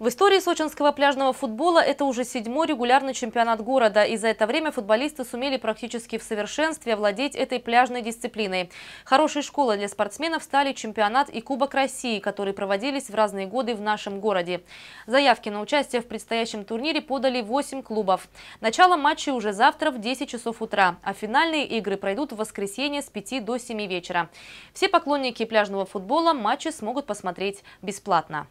В истории сочинского пляжного футбола это уже седьмой регулярный чемпионат города, и за это время футболисты сумели практически в совершенстве овладеть этой пляжной дисциплиной. Хорошей школой для спортсменов стали чемпионат и Кубок России, которые проводились в разные годы в нашем городе. Заявки на участие в предстоящем турнире подали 8 клубов. Начало матча уже завтра в 10 часов утра, а финальные игры пройдут в воскресенье с 5 до 7 вечера. Все поклонники пляжного футбола матчи смогут посмотреть бесплатно.